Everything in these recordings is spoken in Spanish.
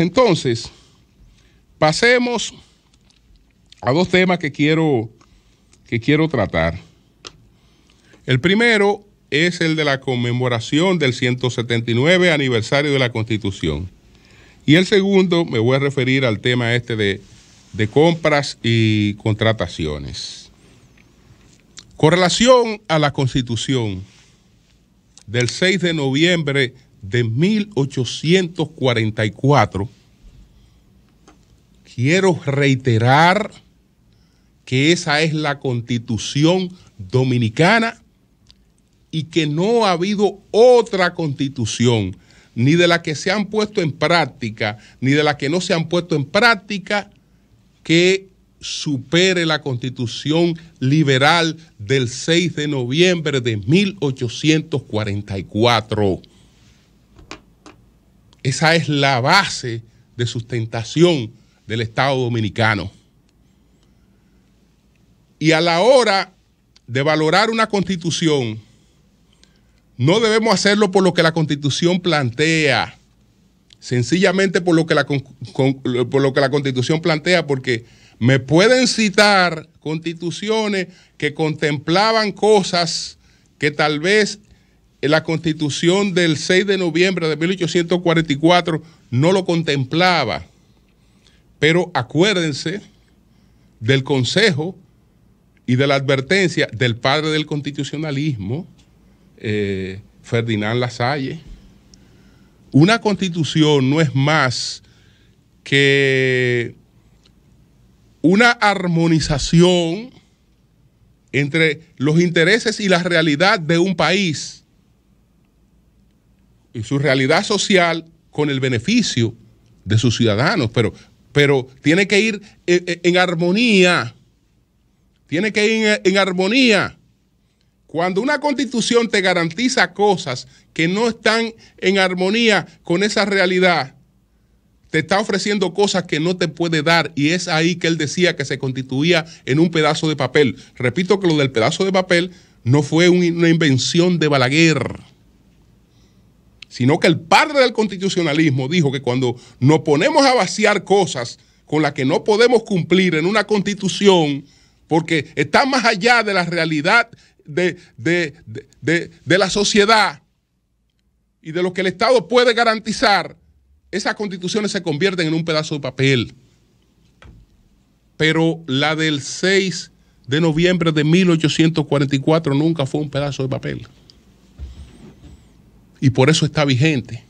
entonces, pasemos a dos temas que quiero, que quiero tratar. El primero es el de la conmemoración del 179 aniversario de la Constitución. Y el segundo me voy a referir al tema este de, de compras y contrataciones. Con relación a la Constitución del 6 de noviembre de 1844, quiero reiterar que esa es la constitución dominicana y que no ha habido otra constitución, ni de la que se han puesto en práctica, ni de la que no se han puesto en práctica, que supere la constitución liberal del 6 de noviembre de 1844. Esa es la base de sustentación del Estado dominicano. Y a la hora de valorar una constitución, no debemos hacerlo por lo que la constitución plantea, sencillamente por lo que la, por lo que la constitución plantea, porque me pueden citar constituciones que contemplaban cosas que tal vez la constitución del 6 de noviembre de 1844 no lo contemplaba, pero acuérdense del consejo y de la advertencia del padre del constitucionalismo, eh, Ferdinand Lasalle. Una constitución no es más que una armonización entre los intereses y la realidad de un país y su realidad social con el beneficio de sus ciudadanos, pero, pero tiene que ir eh, eh, en, armonía, tiene que ir eh, en armonía. Cuando una constitución te garantiza cosas que no están en armonía con esa realidad, te está ofreciendo cosas que no te puede dar y es ahí que él decía que se constituía en un pedazo de papel. Repito que lo del pedazo de papel no fue una invención de Balaguer sino que el padre del constitucionalismo dijo que cuando nos ponemos a vaciar cosas con las que no podemos cumplir en una constitución, porque está más allá de la realidad de, de la sociedad y de lo que el Estado puede garantizar, esas constituciones se convierten en un pedazo de papel. Pero la del 6 de noviembre de 1844 nunca fue un pedazo de papel y por eso está vigente.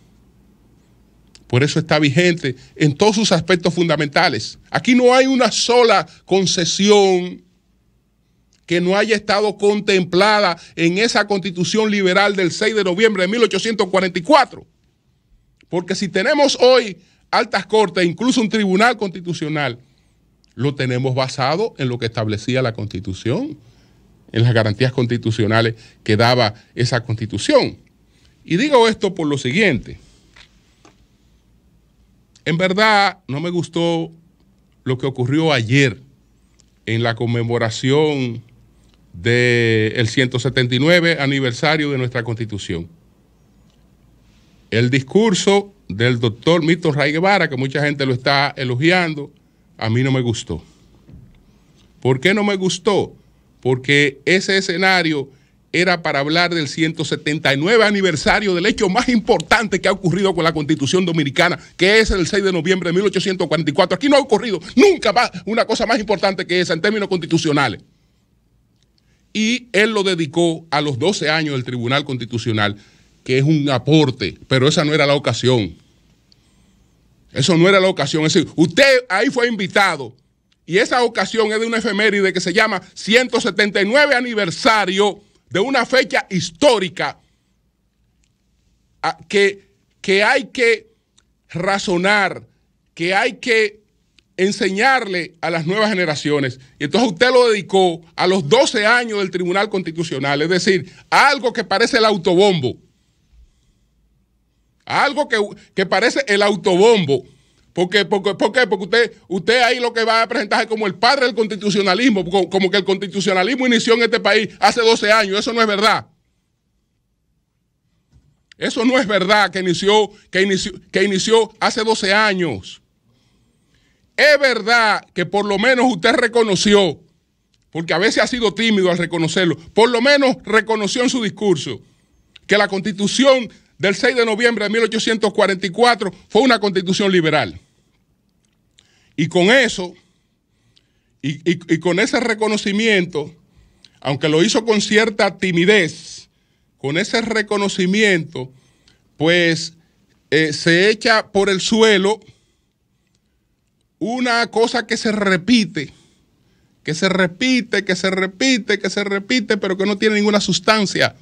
Por eso está vigente en todos sus aspectos fundamentales. Aquí no hay una sola concesión que no haya estado contemplada en esa constitución liberal del 6 de noviembre de 1844. Porque si tenemos hoy altas cortes, incluso un tribunal constitucional, lo tenemos basado en lo que establecía la constitución, en las garantías constitucionales que daba esa constitución. Y digo esto por lo siguiente. En verdad, no me gustó lo que ocurrió ayer en la conmemoración del 179 aniversario de nuestra constitución. El discurso del doctor Milton Ray Guevara, que mucha gente lo está elogiando, a mí no me gustó. ¿Por qué no me gustó? Porque ese escenario era para hablar del 179 aniversario del hecho más importante que ha ocurrido con la Constitución Dominicana, que es el 6 de noviembre de 1844. Aquí no ha ocurrido nunca más una cosa más importante que esa en términos constitucionales. Y él lo dedicó a los 12 años del Tribunal Constitucional, que es un aporte, pero esa no era la ocasión. Eso no era la ocasión. Es decir, usted ahí fue invitado y esa ocasión es de una efeméride que se llama 179 aniversario de una fecha histórica que, que hay que razonar, que hay que enseñarle a las nuevas generaciones. Y entonces usted lo dedicó a los 12 años del Tribunal Constitucional, es decir, a algo que parece el autobombo. A algo que, que parece el autobombo. Porque, porque, ¿Por qué? Porque usted, usted ahí lo que va a presentar es como el padre del constitucionalismo, como que el constitucionalismo inició en este país hace 12 años. Eso no es verdad. Eso no es verdad que inició, que inició, que inició hace 12 años. Es verdad que por lo menos usted reconoció, porque a veces ha sido tímido al reconocerlo, por lo menos reconoció en su discurso que la constitución del 6 de noviembre de 1844 fue una constitución liberal. Y con eso, y, con ese reconocimiento, aunque lo hizo con cierta timidez, con ese reconocimiento, pues eh, se echa por el suelo una cosa que se repite, que se repite, que se repite, que se repite, pero que no tiene ninguna sustancia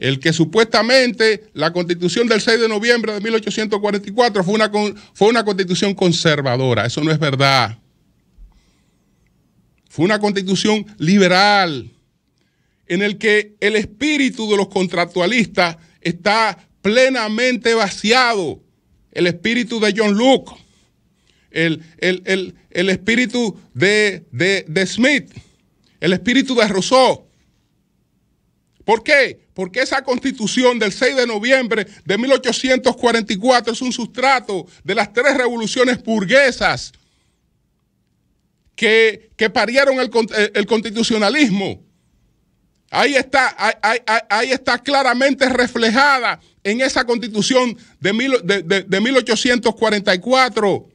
el que supuestamente la constitución del 6 de noviembre de 1844 fue una, fue una constitución conservadora. Eso no es verdad. Fue una constitución liberal en el que el espíritu de los contractualistas está plenamente vaciado. El espíritu de John Luke, el, espíritu de, de Smith, el espíritu de Rousseau ¿Por qué? Porque esa constitución del 6 de noviembre de 1844 es un sustrato de las tres revoluciones burguesas que, que parieron el, eh, constitucionalismo. Ahí está, ahí, está claramente reflejada en esa constitución de, de, 1844.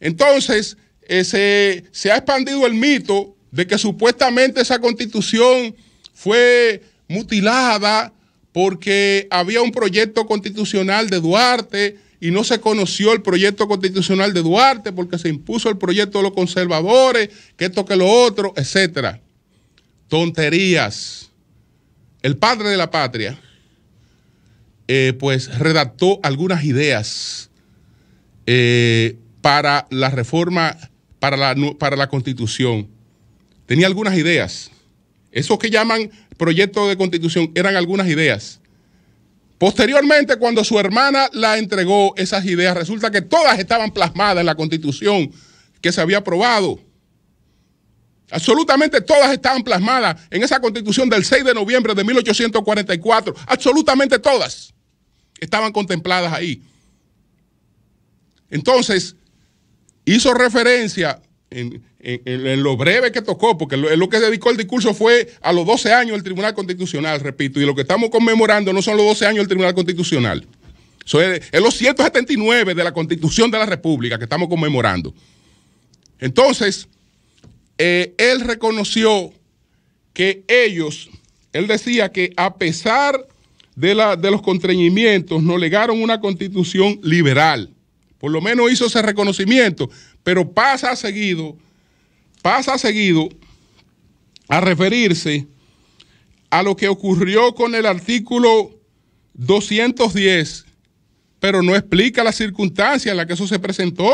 Entonces, eh, se ha expandido el mito de que supuestamente esa constitución fue mutilada porque había un proyecto constitucional de Duarte y no se conoció el proyecto constitucional de Duarte porque se impuso el proyecto de los conservadores, que esto que lo otro, etcétera. Tonterías. El padre de la patria, eh, pues redactó algunas ideas eh, para la reforma, para la, para la constitución. Tenía algunas ideas. Eso que llaman proyecto de constitución eran algunas ideas. Posteriormente, cuando su hermana la entregó esas ideas, resulta que todas estaban plasmadas en la constitución que se había aprobado. Absolutamente todas estaban plasmadas en esa constitución del 6 de noviembre de 1844. Absolutamente todas estaban contempladas ahí. Entonces, hizo referencia en, lo breve que tocó, porque lo, lo, que dedicó el discurso fue a los 12 años del Tribunal Constitucional, repito, y lo que estamos conmemorando no son los 12 años del Tribunal Constitucional, son es, los 179 de la Constitución de la República que estamos conmemorando. Entonces, eh, él reconoció que ellos, él decía que a pesar de, la, de los contrañimientos, nos legaron una constitución liberal por lo menos hizo ese reconocimiento, pero pasa seguido, pasa seguido a referirse a lo que ocurrió con el artículo 210, pero no explica la circunstancia en la que eso se presentó,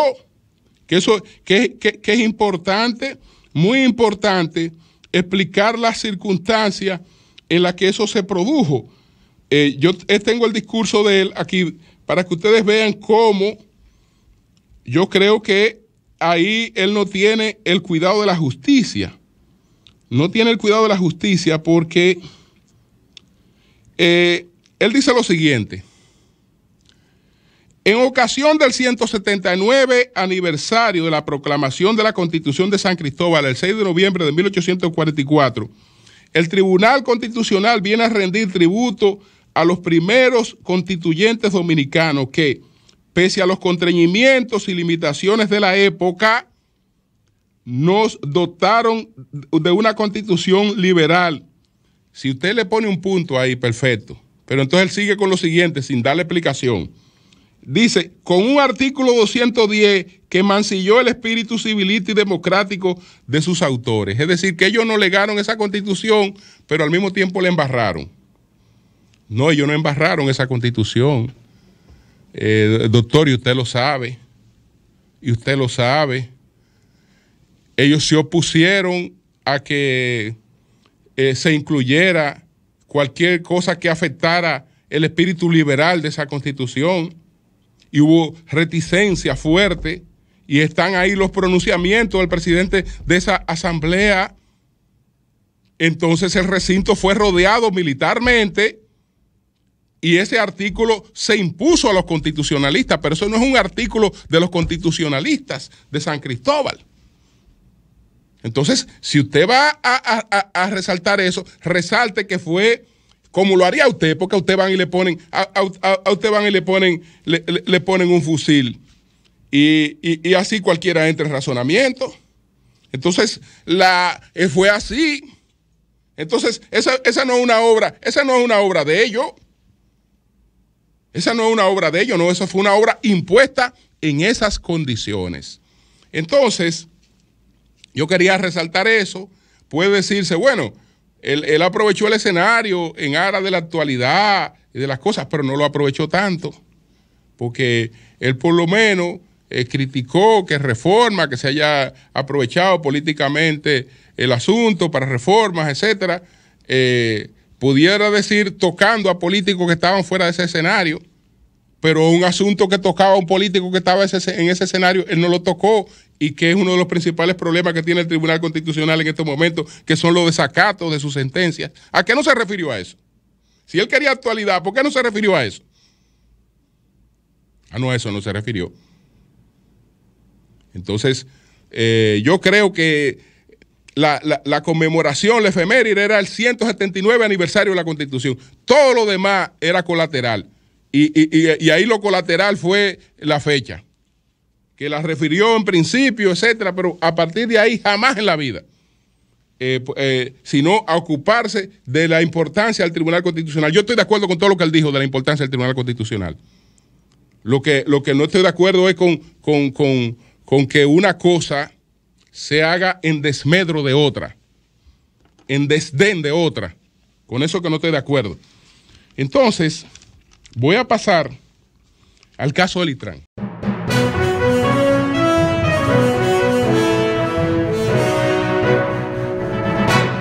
que eso que, es importante, muy importante, explicar la circunstancia en la que eso se produjo. Eh, yo eh, tengo el discurso de él aquí para que ustedes vean cómo yo creo que ahí él no tiene el cuidado de la justicia. No tiene el cuidado de la justicia porque eh, él dice lo siguiente. En ocasión del 179 aniversario de la proclamación de la Constitución de San Cristóbal, el 6 de noviembre de 1844, el Tribunal Constitucional viene a rendir tributo a los primeros constituyentes dominicanos que, pese a los contrañimientos y limitaciones de la época, nos dotaron de una constitución liberal. Si usted le pone un punto ahí, perfecto. Pero entonces él sigue con lo siguiente, sin darle explicación. Dice, con un artículo 210 que mancilló el espíritu civilista y democrático de sus autores. Es decir, que ellos no legaron esa constitución, pero al mismo tiempo le embarraron. No, ellos no embarraron esa constitución. Eh, doctor, y usted lo sabe, y usted lo sabe. Ellos se opusieron a que eh, se incluyera cualquier cosa que afectara el espíritu liberal de esa constitución y hubo reticencia fuerte y están ahí los pronunciamientos del presidente de esa asamblea. Entonces el recinto fue rodeado militarmente y ese artículo se impuso a los constitucionalistas, pero eso no es un artículo de los constitucionalistas de San Cristóbal. Entonces, si usted va a, resaltar eso, resalte que fue como lo haría usted, porque a usted van y le ponen, a, usted van y le ponen, le, ponen un fusil. Y, así cualquiera entre en razonamiento. Entonces, la, eh, fue así. Entonces, esa, esa no es una obra, esa no es una obra de ellos. Esa no es una obra de ellos, no, eso fue una obra impuesta en esas condiciones. Entonces, yo quería resaltar eso. Puede decirse, bueno, él, aprovechó el escenario en aras de la actualidad y de las cosas, pero no lo aprovechó tanto, porque él por lo menos eh, criticó que reforma, que se haya aprovechado políticamente el asunto para reformas, etcétera. Eh, pudiera decir tocando a políticos que estaban fuera de ese escenario, pero un asunto que tocaba a un político que estaba en ese escenario, él no lo tocó y que es uno de los principales problemas que tiene el Tribunal Constitucional en estos momentos, que son los desacatos de sus sentencias. ¿A qué no se refirió a eso? Si él quería actualidad, ¿por qué no se refirió a eso? Ah, no, a eso no se refirió. Entonces, eh, yo creo que la, conmemoración, la efeméride, era el 179 aniversario de la Constitución. Todo lo demás era colateral. Y, ahí lo colateral fue la fecha, que la refirió en principio, etcétera, pero a partir de ahí jamás en la vida. Eh, eh, sino a ocuparse de la importancia del Tribunal Constitucional. Yo estoy de acuerdo con todo lo que él dijo de la importancia del Tribunal Constitucional. Lo que, lo que no estoy de acuerdo es con, con que una cosa se haga en desmedro de otra, en desdén de otra. Con eso que no estoy de acuerdo. Entonces, voy a pasar al caso del Litran.